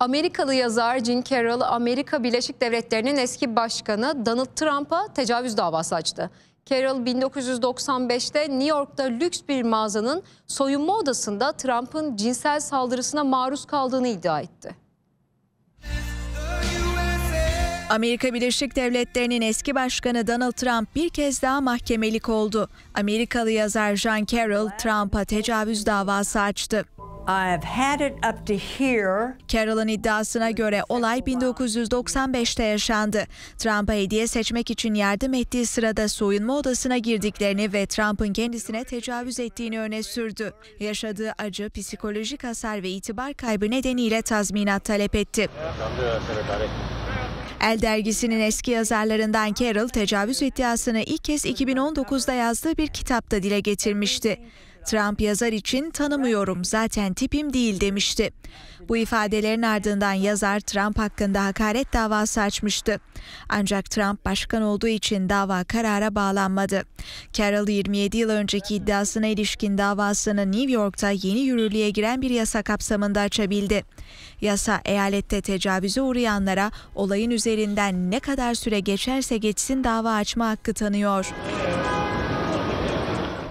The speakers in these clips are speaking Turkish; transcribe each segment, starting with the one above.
Amerikalı yazar Jim Carroll, Amerika Birleşik Devletleri'nin eski başkanı Donald Trump'a tecavüz davası açtı. Carroll 1995'te New York'ta lüks bir mağazanın soyunma odasında Trump'ın cinsel saldırısına maruz kaldığını iddia etti. Amerika Birleşik Devletleri'nin eski başkanı Donald Trump bir kez daha mahkemelik oldu. Amerikalı yazar Jean Carroll Trump'a tecavüz davası açtı. Carol'ın iddiasına göre olay 1995'te yaşandı. Trump'a hediye seçmek için yardım ettiği sırada soyunma odasına girdiklerini ve Trump'ın kendisine tecavüz ettiğini öne sürdü. Yaşadığı acı, psikolojik hasar ve itibar kaybı nedeniyle tazminat talep etti. El dergisinin eski yazarlarından Carol tecavüz iddiasını ilk kez 2019'da yazdığı bir kitapta dile getirmişti. Trump yazar için tanımıyorum zaten tipim değil demişti. Bu ifadelerin ardından yazar Trump hakkında hakaret davası açmıştı. Ancak Trump başkan olduğu için dava karara bağlanmadı. Carroll 27 yıl önceki iddiasına ilişkin davasını New York'ta yeni yürürlüğe giren bir yasa kapsamında açabildi. Yasa eyalette tecavüze uğrayanlara olayın üzerinden ne kadar süre geçerse geçsin dava açma hakkı tanıyor.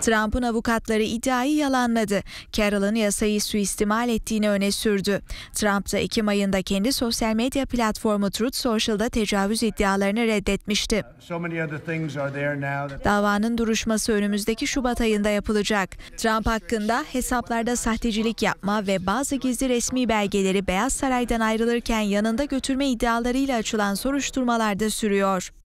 Trump'ın avukatları iddiayı yalanladı. Carroll'ın yasayı suistimal ettiğini öne sürdü. Trump da Ekim ayında kendi sosyal medya platformu Truth Social'da tecavüz iddialarını reddetmişti. Davanın duruşması önümüzdeki Şubat ayında yapılacak. Trump hakkında hesaplarda sahtecilik yapma ve bazı gizli resmi belgeleri Beyaz Saray'dan ayrılırken yanında götürme iddialarıyla açılan soruşturmalarda sürüyor.